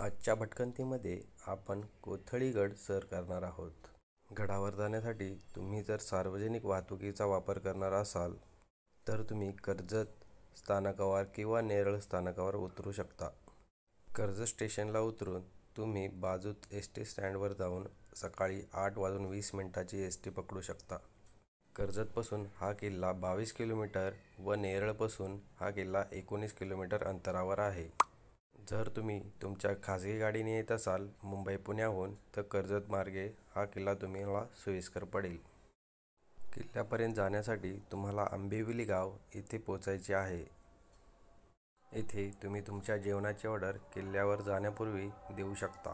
आजच्या भटकंतीमध्ये आपण कोथळीगड सर करणार आहोत गडावर जाण्यासाठी तुम्ही जर सार्वजनिक वाहतुकीचा वापर करणार असाल तर तुम्ही कर्जत स्थानकावर किंवा नेरळ स्थानकावर उतरू शकता कर्जत स्टेशनला उतरून तुम्ही बाजूत एस टी स्टँडवर जाऊन सकाळी आठ वाजून वीस मिनटाची एस टी पकडू शकता कर्जतपासून हा किल्ला बावीस किलोमीटर व नेरळपासून हा किल्ला एकोणीस किलोमीटर अंतरावर आहे जर तुम्ही तुमच्या खाजगी गाडीने येत असाल मुंबई पुण्याहून तर कर्जत मार्गे हा किल्ला तुम्हाला सोयीस्कर पडेल किल्ल्यापर्यंत जाण्यासाठी तुम्हाला आंबिवली गाव येथे पोचायचे आहे येथे तुम्ही तुमच्या जेवणाची ऑर्डर किल्ल्यावर जाण्यापूर्वी देऊ शकता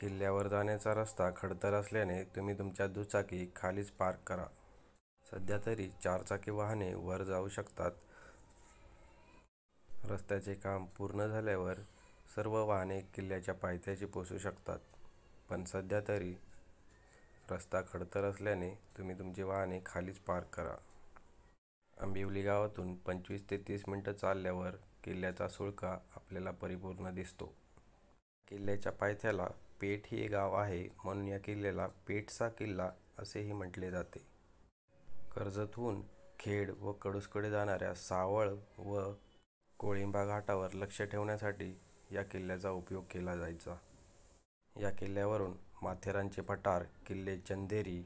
किल्ल्यावर जाण्याचा रस्ता खडतर असल्याने तुम्ही तुमच्या दुचाकी खालीच पार्क करा सध्या तरी चारचाकी वाहने वर जाऊ शकतात रस्त्याचे काम पूर्ण झाल्यावर सर्व वाहने किल्ल्याच्या पायथ्याशी पोचू शकतात पण सध्या तरी रस्ता खडतर असल्याने तुम्ही तुमची वाहने खालीच पार्क करा आंबिवली गावातून पंचवीस ते तीस मिनटं चालल्यावर किल्ल्याचा सुळका आपल्याला परिपूर्ण दिसतो किल्ल्याच्या पायथ्याला पेठ हे गाव आहे म्हणून या किल्ल्याला पेठचा किल्ला असेही म्हटले जाते कर्जतहून खेड व कडूसकडे जाणाऱ्या सावळ व कोळिंबा घाटावर लक्ष ठेवण्यासाठी या किल्ल्याचा उपयोग केला जायचा. या किल्ल्यावरून माथेरानचे पठार किल्ले चंदेरी,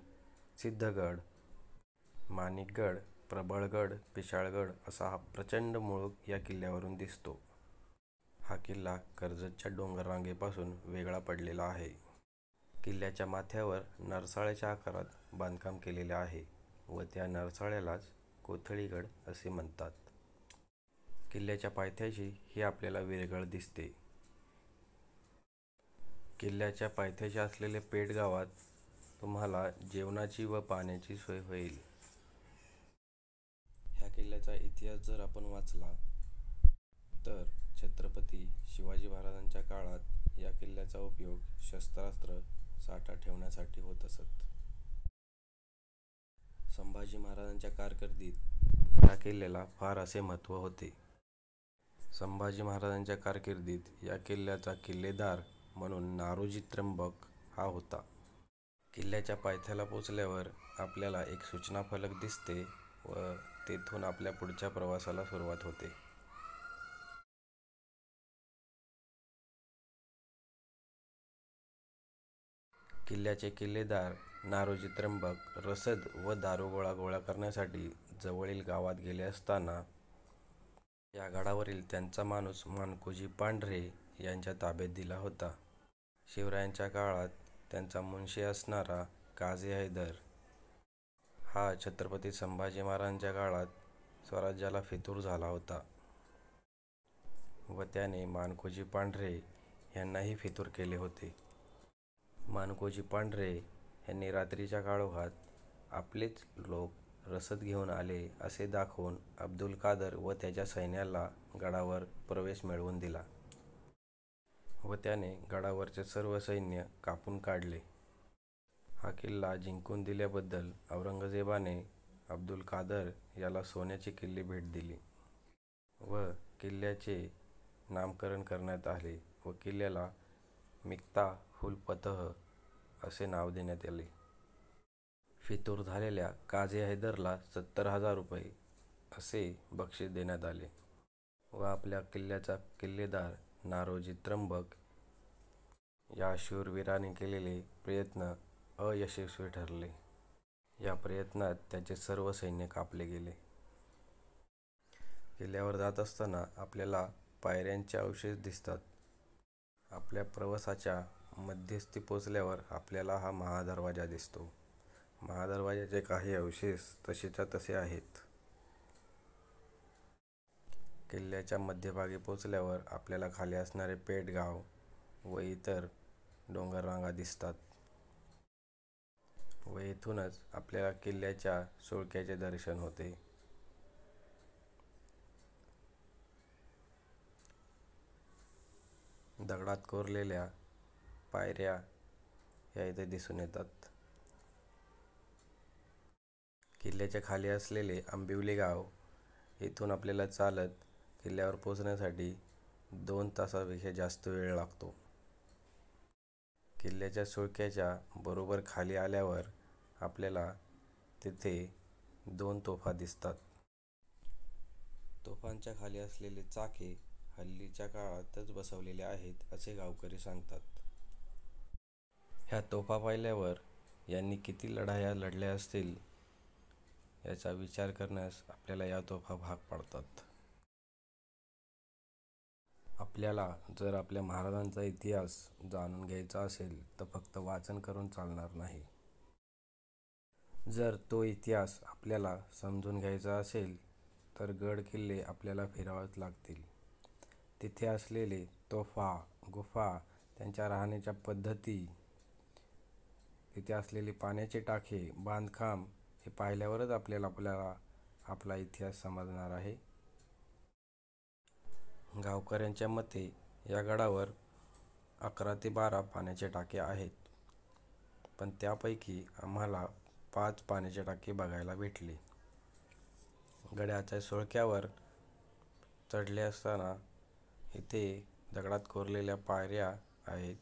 सिद्धगड, माणिकगड, प्रबळगड, पिशाळगड असा हा प्रचंड मुळूक या किल्ल्यावरून दिसतो. हा किल्ला कर्जतच्या डोंगररांगेपासून वेगळा पडलेला आहे. किल्ल्याच्या माथ्यावर नरसाळ्याच्या आकारात बांधकाम केलेले आहे व त्या नरसाळ्यालाच कोथळीगड असे म्हणतात. किल्ल्याच्या पायथ्याशी हे आपल्याला वेगळं दिसते किल्ल्याच्या पायथ्याशी असलेले पेठ गावात तुम्हाला जेवणाची व पाण्याची सोय होईल ह्या किल्ल्याचा इतिहास जर आपण वाचला तर छत्रपती शिवाजी महाराजांच्या काळात या किल्ल्याचा उपयोग शस्त्रास्त्र साठा ठेवण्यासाठी होत असत संभाजी महाराजांच्या कारकिर्दीत या किल्ल्याला फार असे महत्त्व होते संभाजी महाराजांच्या कारकिर्दीत या किल्ल्याचा किल्लेदार म्हणून नारोजी त्र्यंबक हा होता. किल्ल्याच्या पायथ्याला पोचल्यावर आपल्याला एक फलक दिसते व तेथून आपल्या पुढच्या प्रवासाला सुरुवात होते. किल्ल्याचे किल्लेदार नारोजी त्र्यंबक रसद व दारू गोळा गोळा करण्यासाठी जवळील गावात गेले असताना या गडावरील त्यांचा माणूस मानकोजी पांढरे यांच्या ताब्यात दिला होता. शिवरायांच्या काळात त्यांचा मुंशी असणारा काझी हैदर हा छत्रपती संभाजी महाराजांच्या काळात स्वराज्याला फितूर झाला होता व त्याने मानकोजी पांढरे यांनाही फितूर केले होते. मानकोजी पांढरे यांनी रात्रीच्या काळोखात आपलेच लोक रसद घेऊन आले असे दाखवून अब्दुल कादर व त्याच्या सैन्याला गडावर प्रवेश मिळवून दिला व त्याने गडावरचे सर्व सैन्य कापून काढले हा किल्ला जिंकून दिल्याबद्दल औरंगजेबाने अब्दुल कादर याला सोन्याची किल्ली भेट दिली व किल्ल्याचे नामकरण करण्यात आले व किल्ल्याला मिक्ता हुल असे नाव देण्यात आले फितूर झालेल्या काझी हैदरला सत्तर हजार रुपये असे बक्षीस देण्यात आले व आपल्या किल्ल्याचा किल्लेदार नारोजी त्र्यंबक या शूरवीराने केलेले प्रयत्न अयशस्वी ठरले या प्रयत्नात त्याचे सर्व सैन्य कापले गेले किल्ल्यावर जात असताना आपल्याला पायऱ्यांचे अवशेष दिसतात आपल्या प्रवासाच्या मध्यस्थी पोचल्यावर आपल्याला हा महादरवाजा दिसतो महादरवाजाचे काही अवशेष तसेच्या तसे आहेत. किल्ल्याच्या मध्यभागी पोचल्यावर आपल्याला खाली असणारे पेटगाव व इतर डोंगररांगा दिसतात. व येथूनच आपल्याला किल्ल्याच्या सुळक्याचे दर्शन होते. दगडात कोरलेल्या पायऱ्या या इथे दिसून येतात. किल्ल्याच्या खाली असलेले आंबिवली गाव येथून आपल्याला चालत किल्ल्यावर पोचण्यासाठी दोन तासापेक्षा जास्त वेळ लागतो किल्ल्याच्या सुळक्याच्या बरोबर खाली आल्यावर आपल्याला तिथे दोन तोफा दिसतात तोफांच्या खाली असलेले चाके हल्लीच्या काळातच बसवलेले आहेत असे गावकरी सांगतात ह्या तोफा पाहिल्यावर यांनी किती लढाया लढल्या असतील याचा विचार करण्यास आपल्याला या तोफा भाग पाडतात आपल्याला जर आपल्या महाराजांचा इतिहास जाणून घ्यायचा असेल तर फक्त वाचन करून चालणार नाही जर तो इतिहास आपल्याला समजून घ्यायचा असेल तर गड किल्ले आपल्याला फिरावेच लागतील तिथे असलेले तोफा गुफा त्यांच्या राहण्याच्या पद्धती तिथे असलेले पाण्याचे टाके बांधकाम हे पाहिल्यावरच आपल्याला आपल्याला आपला इतिहास समजणार आहे गावकऱ्यांच्या मते या गडावर अकरा ते बारा पाण्याचे टाके आहेत पण त्यापैकी आम्हाला पाच पाण्याचे टाके बघायला भेटले गड्याच्या सोळक्यावर चढले असताना इथे दगडात कोरलेल्या पायऱ्या आहेत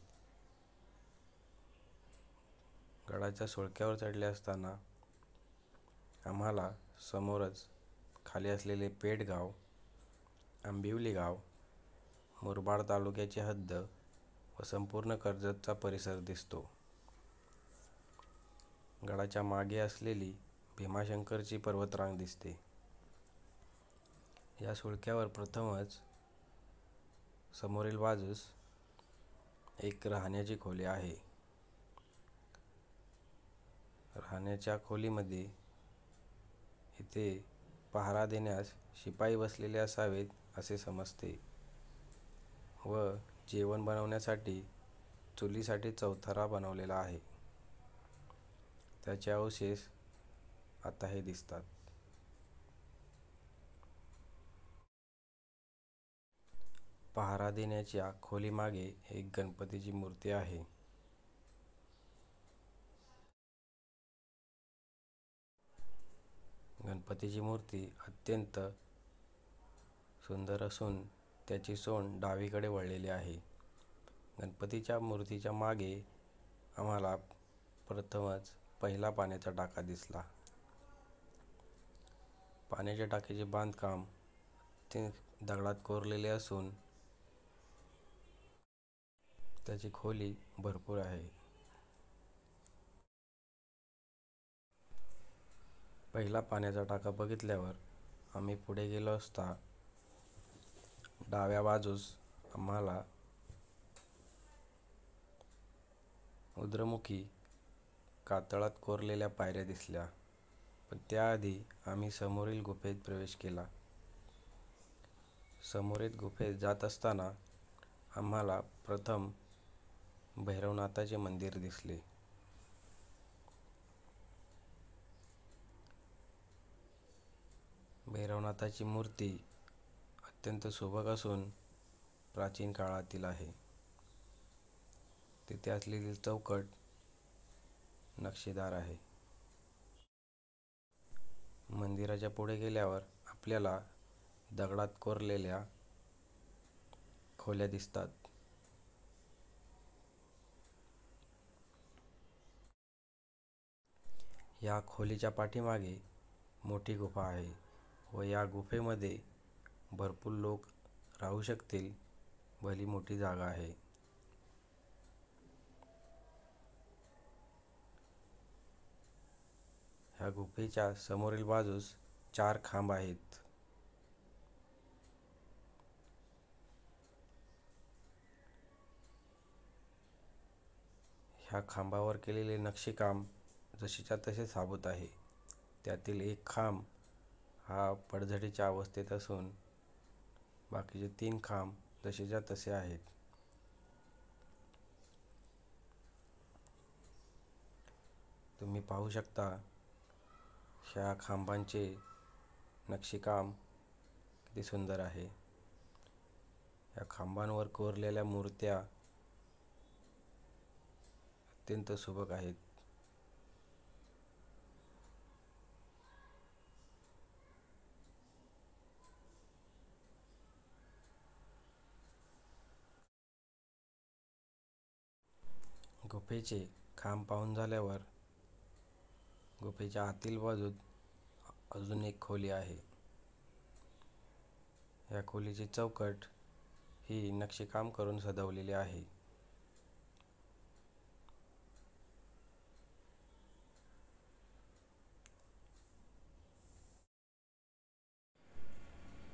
गडाच्या सोळक्यावर चढले असताना आम्हाला समोरच खाली असलेले गाव आंबिवली गाव मुरबाड तालुक्याची हद्द व संपूर्ण कर्जतचा परिसर दिसतो गडाच्या मागे असलेली भीमाशंकरची पर्वतरांग दिसते या सुळक्यावर प्रथमच समोरील बाजूस एक राहण्याची खोली आहे राहण्याच्या खोलीमध्ये इथे पहारा देण्यास शिपाई बसलेले असावेत असे समजते व जेवण बनवण्यासाठी चुलीसाठी चौथरा बनवलेला आहे त्याचे अवशेष आता हे दिसतात पहारा देण्याच्या खोलीमागे एक गणपतीची मूर्ती आहे गणपतीची मूर्ती अत्यंत सुंदर असून त्याची सोंड डावीकडे वळलेली आहे गणपतीच्या मूर्तीच्या मागे आम्हाला प्रथमच पहिला पाण्याचा टाका दिसला पाण्याच्या टाकेचे बांधकाम ते दगडात कोरलेले असून त्याची खोली भरपूर आहे पहिला पाण्याचा टाका बघितल्यावर आम्ही पुढे गेलो असता डाव्या बाजूस आम्हाला उद्रमुखी कातळात कोरलेल्या पायऱ्या दिसल्या पण त्याआधी आम्ही समोरील गुफेत प्रवेश केला समोरील गुफेत जात असताना आम्हाला प्रथम भैरवनाथाचे मंदिर दिसले भैरवनाथाची मूर्ती अत्यंत सुबक असून प्राचीन काळातील आहे तिथे असलेली चौकट नक्षीदार आहे मंदिराच्या पुढे गेल्यावर आपल्याला दगडात कोरलेल्या खोल्या दिसतात या खोलीच्या पाठीमागे मोठी गुफा आहे व या गुफेमध्ये भरपूर लोक राहू शकतील भली मोठी जागा आहे ह्या गुफेच्या समोरील बाजूस चार खांब आहेत ह्या खांबावर केलेले नक्षीकाम जशीच्या तसे साबत आहे त्यातील एक खांब हा पडझडीच्या अवस्थेत असून बाकीचे तीन खांब जसेच्या तसे आहेत तुम्ही पाहू शकता ह्या खांबांचे नक्षीकाम किती सुंदर आहे या खांबांवर कोरलेल्या मूर्त्या अत्यंत सुबक आहेत गुफेचे खांब पाहून झाल्यावर गुफेच्या आतील बाजूत अजून एक खोली आहे या खोलीची चौकट ही नक्षीकाम करून सजवलेली आहे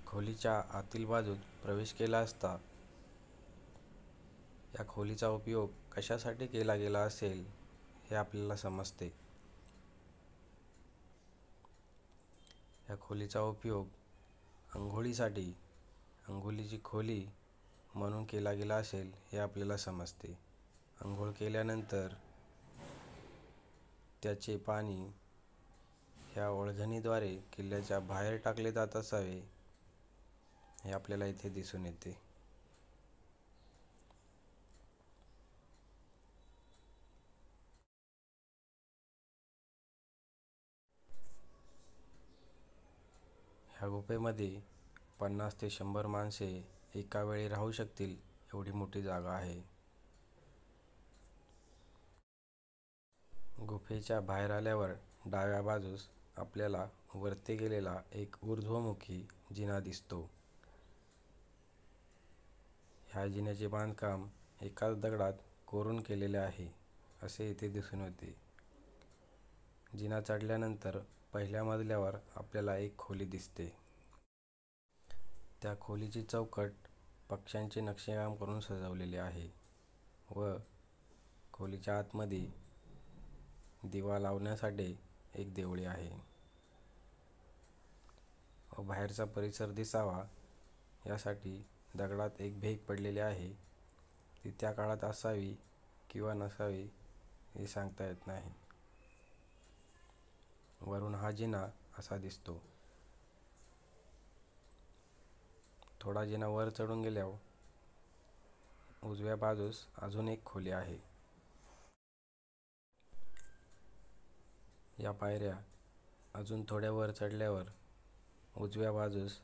खोलीच्या आतील बाजूत प्रवेश केला असता या खोलीचा उपयोग कशासाठी केला गेला असेल हे आपल्याला समजते या खोलीचा उपयोग अंघोळीसाठी अंघोळीची खोली म्हणून केला गेला असेल हे आपल्याला समजते अंघोळ केल्यानंतर त्याचे पाणी ह्या ओळघणीद्वारे किल्ल्याच्या बाहेर टाकले जात असावे हे आपल्याला इथे दिसून येते गुफेमध्ये पन्नास ते शंभर माणसे एकावेळी राहू शकतील एवढी मोठी जागा आहे. गुफेच्या बाहेर आल्यावर डाव्या बाजूस आपल्याला वरती गेलेला एक ऊर्ध्वमुखी जिना दिसतो. ह्या जिन्याचे बांधकाम एकाच दगडात कोरून केलेले आहे असे इथे दिसून येते. जिना चढल्यानंतर पहिल्या मजल्यावर आपल्याला एक खोली दिसते. त्या खोलीची चौकट पक्ष्यांचे नक्षीकाम करून सजवलेली आहे व खोलीच्या आतमध्ये दिवा लावण्यासाठी एक देवळी आहे व बाहेरचा परिसर दिसावा यासाठी दगडात एक भेग पडलेली आहे ती त्या काळात असावी किंवा नसावी हे सांगता येत नाही वरून हा जिना असा दिसतो थोडा जिना वर चढून गेल्यावर उजव्या बाजूस अजून एक खोली आहे या पायऱ्या अजून थोड्या वर चढल्यावर उजव्या बाजूस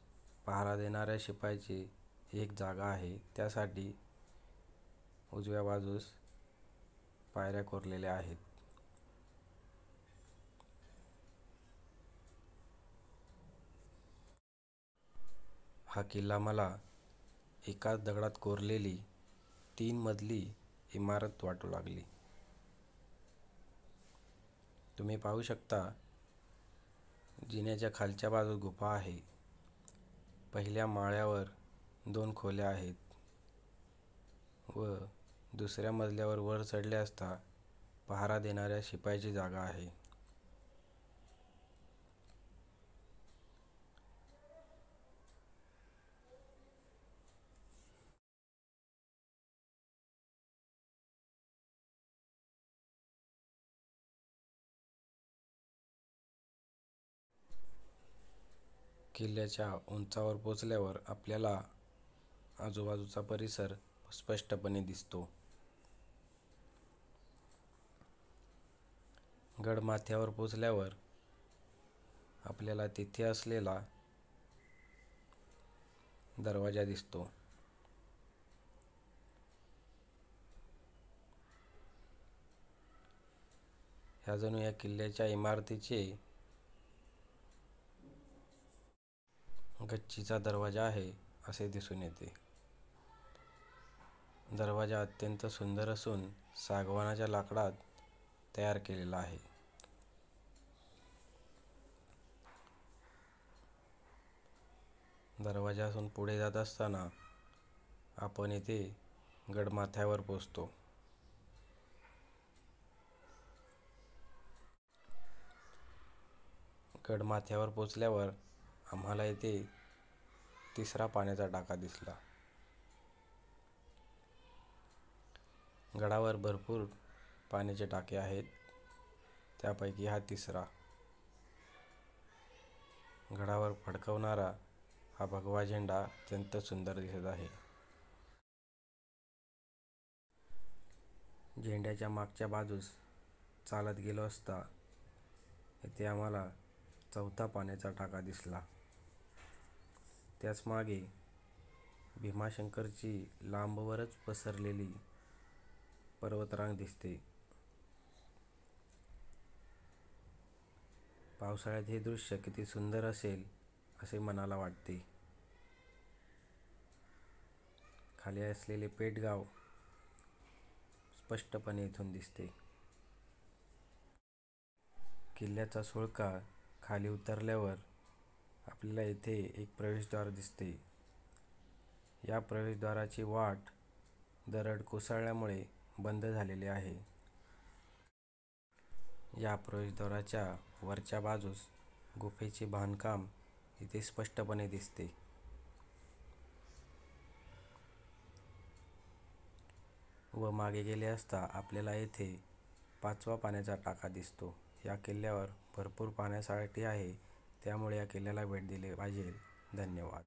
पहारा देणाऱ्या शिपायाची एक जागा आहे त्यासाठी उजव्या बाजूस पायऱ्या कोरलेल्या आहेत हा किल्ला मला एकाच दगडात कोरलेली तीन मजली इमारत वाटू लागली तुम्ही पाहू शकता जिन्याच्या खालच्या बाजूस गुफा आहे पहिल्या माळ्यावर दोन खोल्या आहेत व दुसऱ्या मजल्यावर वर चढले असता पहारा देणाऱ्या शिपायाची जागा आहे किल्ल्याच्या उंचावर पोचल्यावर आपल्याला आजूबाजूचा परिसर स्पष्टपणे दिसतो गडमाथ्यावर पोचल्यावर आपल्याला तिथे असलेला दरवाजा दिसतो ह्या जणू या किल्ल्याच्या इमारतीचे गच्चीचा दरवाजा आहे असे दिसून येते दरवाजा अत्यंत सुंदर असून सागवानाच्या लाकडात तयार केलेला आहे दरवाजासून पुढे जात असताना आपण येथे गडमाथ्यावर पोचतो गडमाथ्यावर पोचल्यावर आम्हाला येथे तिसरा पाण्याचा टाका दिसला गडावर भरपूर पाण्याचे टाके आहेत त्यापैकी हा तिसरा गडावर फडकवणारा हा भगवा झेंडा अत्यंत सुंदर दिसत आहे झेंड्याच्या मागच्या बाजूस चालत गेलो असता येथे आम्हाला चौथा पाण्याचा टाका दिसला त्याचमागे भीमाशंकरची लांबवरच पसरलेली पर्वतरांग दिसते पावसाळ्यात हे दृश्य किती सुंदर असेल असे मनाला वाटते खाली असलेले पेटगाव स्पष्टपणे इथून दिसते किल्ल्याचा सुळका खाली उतरल्यावर आपल्याला येथे एक प्रवेशद्वार दिसते या प्रवेशद्वाराची वाट दरड कोसळल्यामुळे बंद झालेली आहे या प्रवेशद्वाराच्या वरच्या बाजूस गुफेचे बांधकाम इथे स्पष्टपणे दिसते व मागे गेले असता आपल्याला येथे पाचवा पाण्याचा टाका दिसतो या किल्ल्यावर भरपूर पाण्यासाठी आहे त्यामुळे या किल्ल्याला भेट दिली पाहिजे धन्यवाद